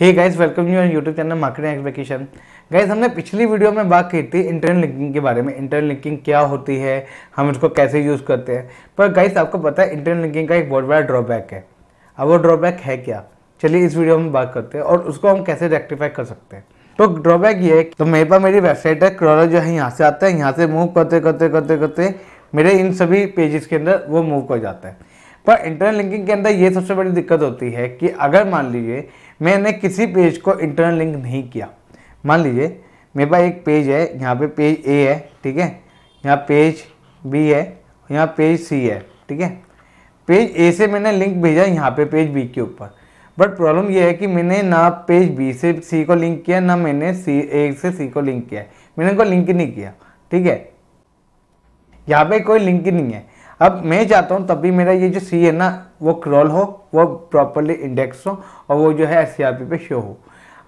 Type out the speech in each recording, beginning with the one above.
hey guys welcome you YouTube channel marketing expectation guys हमने पिछली video में बात की थी इंटरनेट लिंकिंग के बारे में इंटरनेट लिंकिंग क्या होती है हम इसको कैसे यूज़ करते हैं पर गाइस आपको पता है इंटरनेट लिंकिंग का एक बहुत बड़ा ड्रॉबैक है अब वो ड्रॉबैक है क्या चलिए इस वीडियो में बात करते हैं और उसको हम कैसे रेक्टिफाई कर सकते हैं तो ड्रॉबैक ये है तो मेरे पास मेरी वेबसाइट है क्रॉलर जो है यहाँ से आता है यहाँ से मूव करते करते करते करते मेरे इन सभी पेजेस के अंदर वो मूव कर जाता है पर इंटरनेट लिंकिंग के अंदर ये सबसे बड़ी दिक्कत होती है कि अगर मान लीजिए मैंने किसी पेज को इंटरनल लिंक नहीं किया मान लीजिए मेरे पास एक पेज है यहाँ पे पेज ए है ठीक है यहाँ पेज बी है यहाँ पेज सी है ठीक है पेज ए से मैंने लिंक भेजा यहाँ पे पेज बी के ऊपर बट प्रॉब्लम यह है कि मैंने ना पेज बी से सी को लिंक किया ना मैंने सी ए से सी को लिंक किया मैंने उनको लिंक नहीं किया ठीक है यहाँ पे कोई लिंक नहीं है अब मैं चाहता हूँ तब भी मेरा ये जो सी है ना वो क्रॉल हो वो प्रॉपरली इंडेक्स हो और वो जो है एस पे शो हो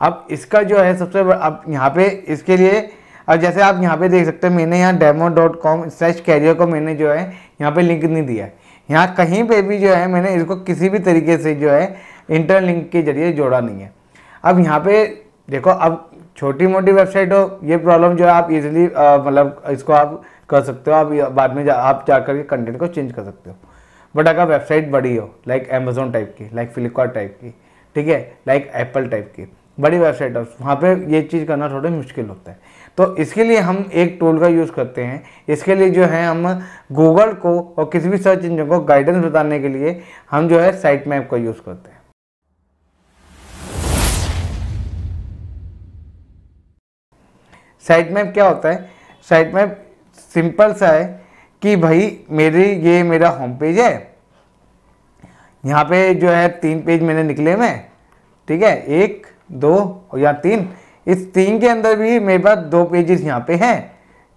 अब इसका जो है सबसे अब यहाँ पे इसके लिए अब जैसे आप यहाँ पे देख सकते हैं मैंने यहाँ demo dot com slash career को मैंने जो है यहाँ पे लिंक नहीं दिया है यहाँ कहीं पे भी जो है मैंने इसको किसी भी तरीके से जो है इंटरलिंक के जरिए जोड़ा नहीं है अब यहाँ पे देखो अब छोटी मोटी वेबसाइट हो ये प्रॉब्लम जो है आप इजिली मतलब इसको आप कर सकते हो आप बाद में जा, आप जा करके कंटेंट को चेंज कर सकते हो बट अगर वेबसाइट बड़ी हो लाइक अमेजोन टाइप की लाइक फ्लिपकार्ट टाइप की ठीक है लाइक एप्पल टाइप की बड़ी वेबसाइट है वहाँ पर ये चीज़ करना थोड़ा मुश्किल होता है तो इसके लिए हम एक टूल का यूज़ करते हैं इसके लिए जो है हम गूगल को और किसी भी सर्च इंजन को गाइडेंस बताने के लिए हम जो है साइट मैप का यूज़ करते हैं साइट मैप क्या होता है साइट मैप सिंपल सा है कि भाई मेरे ये मेरा होम पेज है यहाँ पे जो है तीन पेज मैंने निकले में ठीक है एक दो और या तीन इस तीन के अंदर भी मेरे पास दो पेजेस यहाँ पे हैं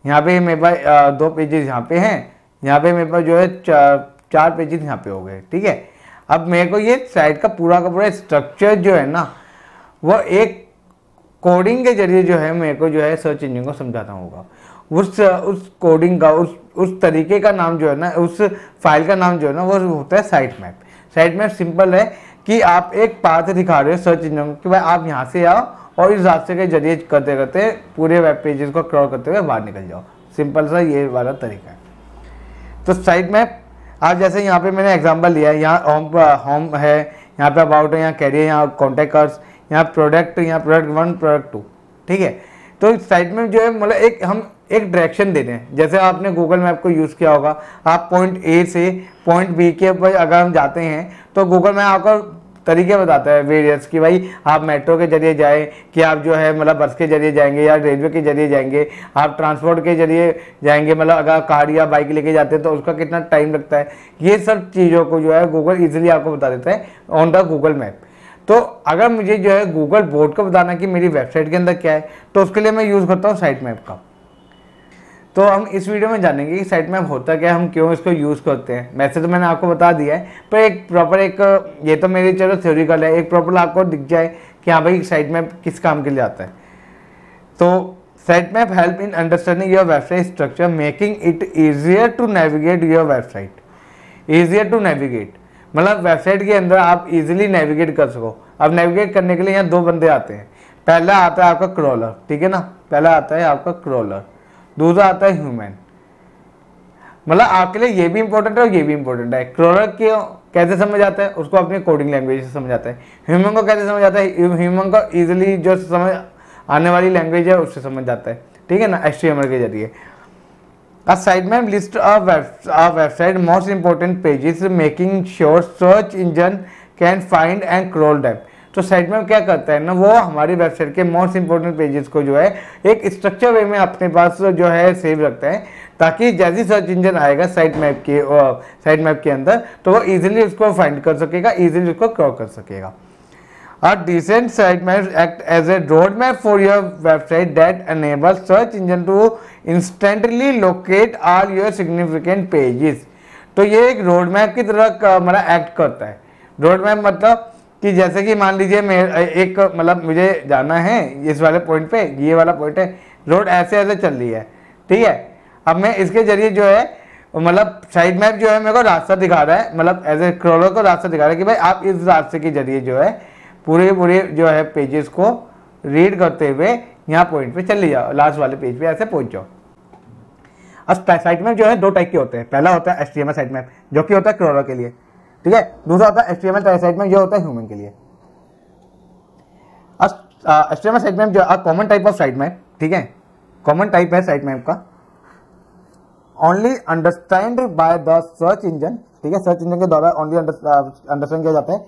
यहाँ पे मेरे पास दो पेजेस यहाँ पे हैं यहाँ पे मेरे पास जो है चार चार पेजेस यहाँ पे हो गए ठीक है अब मेरे को ये साइट का पूरा का पूरा स्ट्रक्चर जो है ना वो एक कोडिंग के जरिए जो है मेरे को जो है सर्च इंजन को समझाता होगा उस उस कोडिंग का उस उस तरीके का नाम जो है ना उस फाइल का नाम जो है ना वो होता है site map site map simple है कि आप एक पाथ दिखा रहे हो सर्च इंजन कि भाई आप यहाँ से आओ और इस रास्ते के जरिए करते करते पूरे वेब पेजेस को क्रॉल करते हुए बाहर निकल जाओ सिंपल सा ये वाला तरीका है तो साइट मैप आप जैसे यहाँ पे मैंने एग्जांपल लिया है यहाँ होम होम है यहाँ पे अबाउट है यहाँ कैरियर यहाँ कॉन्टेक्टर्स कर्स यहाँ प्रोडक्ट यहाँ प्रोडक्ट वन प्रोडक्ट टू ठीक है तो साइट मैप जो है मतलब एक हम एक डायरेक्शन दे दें जैसे आपने गूगल मैप को यूज़ किया होगा आप पॉइंट ए से पॉइंट बी के पर अगर हम जाते हैं तो गूगल मैप आपको तरीके बताता है वेरियस कि भाई आप मेट्रो के जरिए जाएं कि आप जो है मतलब बस के जरिए जाएंगे या रेलवे के जरिए जाएंगे आप ट्रांसपोर्ट के जरिए जाएंगे मतलब अगर कार या बाइक लेके जाते हैं तो उसका कितना टाइम लगता है ये सब चीज़ों को जो है गूगल ईजिली आपको बता देता है ऑन द गूगल मैप तो अगर मुझे जो है गूगल बोर्ड को बताना कि मेरी वेबसाइट के अंदर क्या है तो उसके लिए मैं यूज़ करता हूँ साइट मैप का तो हम इस वीडियो में जानेंगे कि साइट मैप होता क्या है हम क्यों इसको यूज़ करते हैं वैसे तो मैंने आपको बता दिया है पर एक प्रॉपर एक ये तो मेरी चलो थ्योरिकल है एक प्रॉपर आपको दिख जाए कि हाँ भाई साइट मैप किस काम के लिए आता है तो site map help in understanding your website structure making it easier to navigate your website easier to navigate मतलब वेबसाइट के अंदर आप इजीली नेविगेट कर सको अब नेविगेट करने के लिए यहाँ दो बंदे आते हैं पहला आता है आपका क्रॉलर ठीक है ना पहला आता है आपका क्रॉलर दूसरा आता है ह्यूमन मतलब आपके लिए ये भी इंपॉर्टेंट है और ये भी इंपॉर्टेंट है क्लोरक के कैसे समझ आता है उसको अपनी कोडिंग लैंग्वेज से समझ आता है ह्यूमन को कैसे समझ आता है ह्यूमन को ईजिली जो समझ आने वाली लैंग्वेज है उससे समझ आता है ठीक है ना एच के जरिए a site map list of website most most pages making sure search engine can find find crawl crawl तो साइड में क्या करता है ना वो हमारी वेबसाइट के मोस्ट इंपॉर्टेंट पेजेस को जो है एक स्ट्रक्चर वे में अपने पास जो है सेव रखता है ताकि जैसी सर्च इंजन आएगा साइट मैप के साइट मैप के अंदर तो वो ईजिली उसको फाइंड कर सकेगा ईजिली उसको क्रॉ कर सकेगा site map act as a road map for your website that enable search engine to instantly locate all your significant pages तो ये एक रोड मैप की तरह हमारा एक्ट करता है रोड मैप मतलब कि जैसे कि मान लीजिए एक मतलब मुझे जाना है इस वाले पॉइंट पे ये वाला पॉइंट है रोड ऐसे ऐसे चल रही है ठीक है अब मैं इसके जरिए जो है मतलब साइड मैप जो है मेरे को रास्ता दिखा रहा है मतलब एज ए क्रोलर को रास्ता दिखा रहा है कि भाई आप इस रास्ते के जरिए जो है पूरे पूरे जो है पेजेस को रीड करते हुए यहाँ पॉइंट पे चले जाओ लास्ट वाले पेज पे ऐसे पहुँच जाओ अब साइट मैप जो है दो टाइप के होते हैं पहला होता है एस टी साइट मैप जो कि होता है क्रोलर के लिए ठीक है दूसरा होता है एक्सट्रीमल तो सेगमेंट जो होता है ह्यूमन के लिए एचटीएमएल सेगमेंट जो common type of site map ठीक है कॉमन टाइप है साइट मैप का only understand by the search engine ठीक है सर्च इंजन के द्वारा ओनली अंडरस्टैंड किया जाता है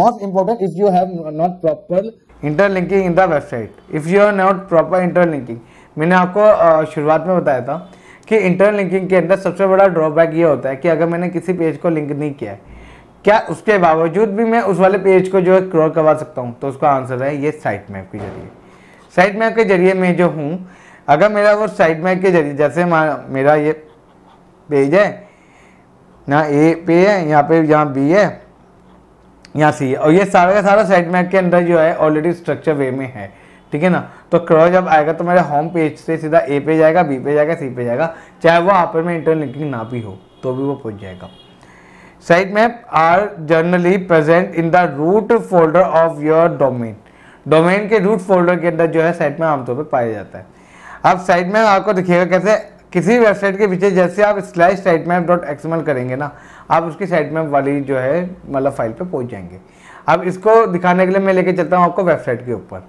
most important if you have not proper interlinking in the website if you have not proper interlinking मैंने आपको शुरुआत में बताया था कि इंटरलिंकिंग के अंदर सबसे बड़ा ड्रॉबैक ये होता है कि अगर मैंने किसी पेज को लिंक नहीं किया है क्या उसके बावजूद भी मैं उस वाले पेज को जो है क्रॉल करवा सकता हूँ तो उसका आंसर है ये साइट मैप के जरिए साइट मैप के जरिए मैं जो हूँ अगर मेरा वो साइट मैप के जरिए जैसे मेरा ये पेज है यहाँ ए पे है यहाँ पे यहाँ बी है यहाँ सी है और ये सारा का सारा साइट मैप के अंदर जो है ऑलरेडी स्ट्रक्चर वे में है ठीक है ना तो क्रॉ जब आएगा तो मेरे होम पेज से सीधा ए पे जाएगा बी पे जाएगा सी पे जाएगा चाहे वो आप में इंटरलिंकिंग ना भी हो तो भी वो पहुँच जाएगा site map are generally present in the root folder of your domain domain के रूट फोल्डर के अंदर जो है साइट मैप आमतौर पर पाया जाता है अब साइट मैप आपको दिखेगा कैसे किसी वेबसाइट के पीछे जैसे आप slash site map dot XML करेंगे ना आप उसकी साइट मैप वाली जो है मतलब फाइल पे पहुंच जाएंगे अब इसको दिखाने के लिए मैं लेके चलता हूँ आपको वेबसाइट के ऊपर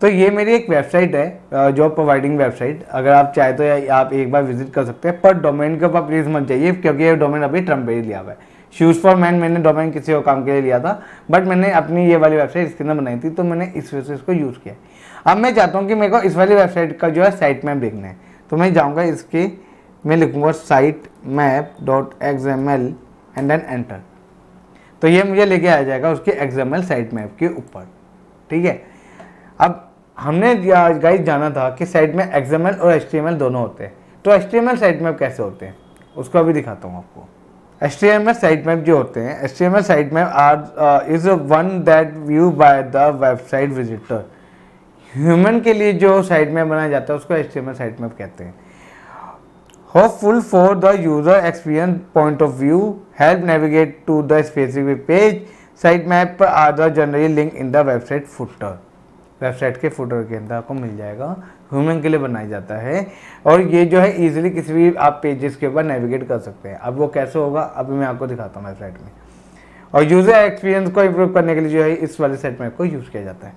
तो ये मेरी एक वेबसाइट है जॉब प्रोवाइडिंग वेबसाइट अगर आप चाहे तो आप एक बार विजिट कर सकते हैं पर डोमेन के ऊपर प्लीज़ मत जाइए क्योंकि ये डोमेन अभी ट्रम्पेरी लिया हुआ है शूज़ फॉर मैन मैंने डोमेन किसी और काम के लिए लिया था बट मैंने अपनी ये वाली वेबसाइट इसके अंदर बनाई थी तो मैंने इस वजह से इसको यूज़ किया अब मैं चाहता हूँ कि मेरे को इस वाली वेबसाइट का जो है साइट मैप देखना है तो मैं जाऊँगा इसके मैं लिखूँगा site map dot X M L and then enter तो ये मुझे लेके आ जाएगा उसके एक्सएमएल साइट मैप के ऊपर ठीक है अब हमने गाइस जाना था कि साइट में एल और एच दोनों होते हैं तो एच साइट मैप कैसे होते हैं उसको अभी दिखाता हूँ आपको S T M S site map जो होते हैं S T M S site map are is one that view by the website visitor human के लिए जो साइट मैप बनाया जाता है उसको S T M S site map कहते हैं helpful for the user experience point of view help navigate to the specific page site map are the generally link in the website footer website के footer के अंदर आपको मिल जाएगा human के लिए बनाया जाता है और ये जो है ईजिली किसी भी आप पेजेस के ऊपर नेविगेट कर सकते हैं अब वो कैसे होगा अभी मैं आपको दिखाता हूँ वेबसाइट में और यूज़र एक्सपीरियंस को इम्प्रूव करने के लिए जो है इस वाले सेट में आपको यूज़ किया जाता है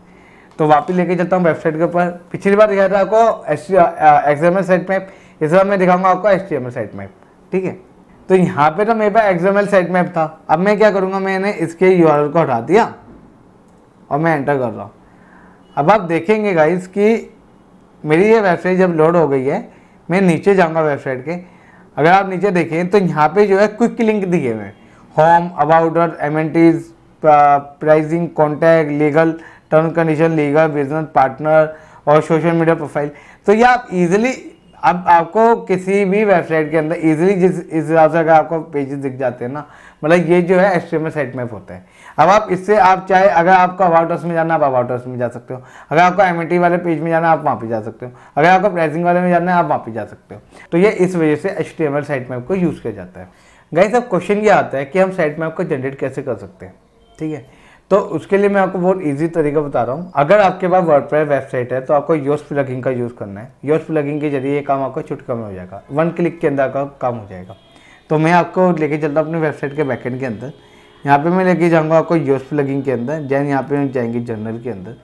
तो वापस लेके चलता हूँ वेबसाइट के ऊपर पिछली बार दिखाया था आपको एस एक्सएमएल साइट मैप इस बार मैं दिखाऊंगा आपको एस टी साइट मैप ठीक है तो यहाँ पे तो मेरे पास एक्सएमएल साइट मैप था अब मैं क्या करूँगा मैंने इसके यू को हटा दिया और मैं एंटर कर रहा हूँ अब आप देखेंगे गाइस कि मेरी ये वेबसाइट जब लोड हो गई है मैं नीचे जाऊँगा वेबसाइट के अगर आप नीचे देखें तो यहाँ पे जो है क्विक लिंक दिए हुए हैं होम अबाउट uh, और एम एन टीज pricing contact legal term condition legal business partner और सोशल मीडिया प्रोफाइल तो ये आप इजिली अब आपको किसी भी वेबसाइट के अंदर इजीली जिस इस हिसाब से अगर आपको पेजेस दिख जाते हैं ना मतलब ये जो है एक्सट्रीमर साइट मैप होता है अब आप इससे आप चाहे अगर आपको अबाउटर्स में जाना है आप अबाउटर्स में जा सकते हो अगर आपको एम वाले पेज में जाना है आप वहाँ पर जा सकते हो अगर आपको प्राइसिंग वाले में जाना है आप वहाँ पर जा सकते हो तो ये इस वजह से एच साइट मैप को यूज़ किया जाता है गाइस अब क्वेश्चन ये आता है कि हम साइट मैप को जनरेट कैसे कर सकते हैं ठीक है तो उसके लिए मैं आपको बहुत इजी तरीका बता रहा हूँ अगर आपके पास वर्ड वेबसाइट है तो आपको योस प्लगिंग का यूज़ करना है योस प्लगिंग के जरिए ये काम आपका छुटका में हो जाएगा वन क्लिक के अंदर आपका काम हो जाएगा तो मैं आपको लेके चलता हूँ अपने वेबसाइट के बैकेंड के अंदर यहाँ पर मैं लेके जाऊँगा आपको योस प्लगिंग के अंदर जैन यहाँ पर जाएंगे जर्नल के अंदर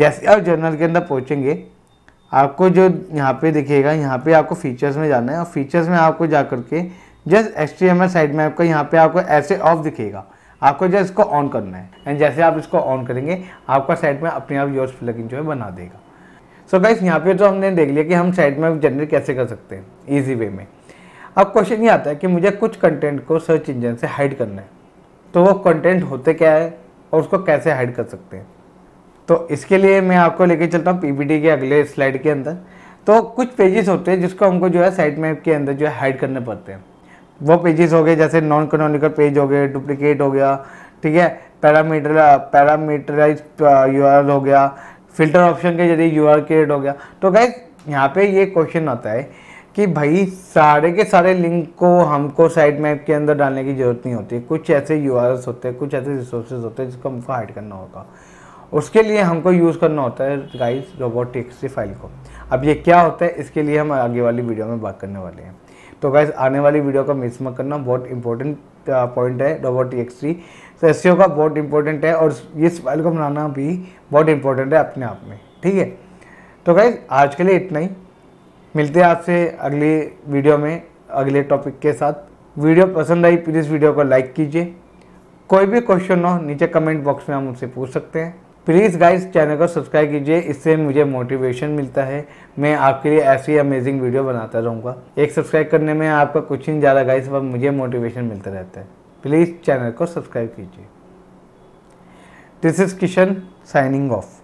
जैसे आप जर्नल के अंदर पहुँचेंगे आपको जो यहाँ पे दिखेगा यहाँ पे आपको फीचर्स में जाना है और फीचर्स में आपको जा करके जस्ट एच टी साइड में आपका यहाँ पे आपको ऐसे ऑफ दिखेगा आपको जस्ट इसको ऑन करना है एंड जैसे आप इसको ऑन करेंगे आपका साइड में अपने आप योर्स प्लगइन जो है बना देगा सो गाइस यहाँ पे तो हमने देख लिया कि हम साइड मैप जनरेट कैसे कर सकते हैं ईजी वे में अब क्वेश्चन ये आता है कि मुझे कुछ कंटेंट को सर्च इंजन से हाइड करना है तो वो कंटेंट होते क्या है और उसको कैसे हाइड कर सकते हैं तो इसके लिए मैं आपको लेके चलता हूँ पी के अगले स्लाइड के अंदर तो कुछ पेजेस होते हैं जिसको हमको जो है साइट मैप के अंदर जो है हाइड करने पड़ते हैं वो पेजेस हो गए जैसे नॉन कैनोनिकल पेज हो गए डुप्लीकेट हो गया ठीक है पैरामीटर पैरामीटराइज यू आर हो गया फिल्टर ऑप्शन के जरिए यू आर क्रिएट हो गया तो गाइज यहाँ पे ये क्वेश्चन आता है कि भाई सारे के सारे लिंक को हमको साइड मैप के अंदर डालने की ज़रूरत नहीं होती कुछ ऐसे यू होते हैं कुछ ऐसे रिसोर्सेज होते हैं जिसको हमको हाइड करना होगा उसके लिए हमको यूज़ करना होता है गाइस रोबोटिक्स फाइल को अब ये क्या होता है इसके लिए हम आगे वाली वीडियो में बात करने वाले हैं तो गैस आने वाली वीडियो का मिस मत करना बहुत इंपॉर्टेंट पॉइंट uh, है रोबोट टी एक्स थ्री तो एस का बहुत इंपॉर्टेंट है और इस फाइल को बनाना भी बहुत इंपॉर्टेंट है अपने आप में ठीक है तो गैस आज के लिए इतना ही मिलते हैं आपसे अगले वीडियो में अगले टॉपिक के साथ वीडियो पसंद आई प्लीज़ वीडियो को लाइक कीजिए कोई भी क्वेश्चन हो नीचे कमेंट बॉक्स में हम उनसे पूछ सकते हैं प्लीज़ गाइस चैनल को सब्सक्राइब कीजिए इससे मुझे मोटिवेशन मिलता है मैं आपके लिए ऐसी अमेजिंग वीडियो बनाता रहूँगा एक सब्सक्राइब करने में आपका कुछ नहीं ज्यादा गाइस पर मुझे मोटिवेशन मिलता रहता है प्लीज़ चैनल को सब्सक्राइब कीजिए this is Kishan signing of